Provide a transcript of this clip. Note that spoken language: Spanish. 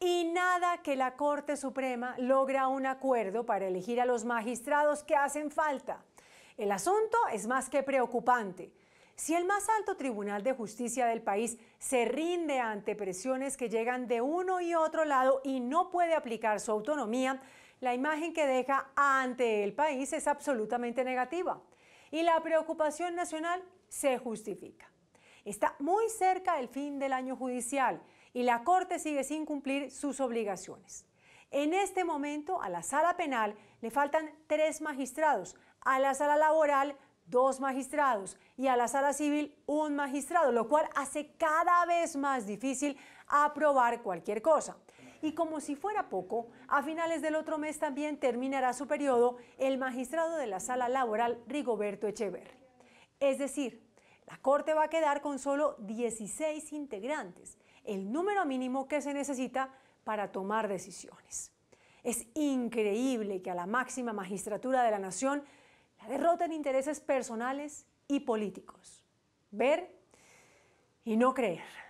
Y nada que la Corte Suprema logra un acuerdo para elegir a los magistrados que hacen falta. El asunto es más que preocupante. Si el más alto tribunal de justicia del país se rinde ante presiones que llegan de uno y otro lado y no puede aplicar su autonomía, la imagen que deja ante el país es absolutamente negativa. Y la preocupación nacional se justifica. Está muy cerca el fin del año judicial y la Corte sigue sin cumplir sus obligaciones. En este momento a la sala penal le faltan tres magistrados, a la sala laboral dos magistrados y a la sala civil un magistrado, lo cual hace cada vez más difícil aprobar cualquier cosa. Y como si fuera poco, a finales del otro mes también terminará su periodo el magistrado de la sala laboral Rigoberto Echeverri. Es decir, la Corte va a quedar con solo 16 integrantes, el número mínimo que se necesita para tomar decisiones. Es increíble que a la máxima magistratura de la nación la derroten intereses personales y políticos. Ver y no creer.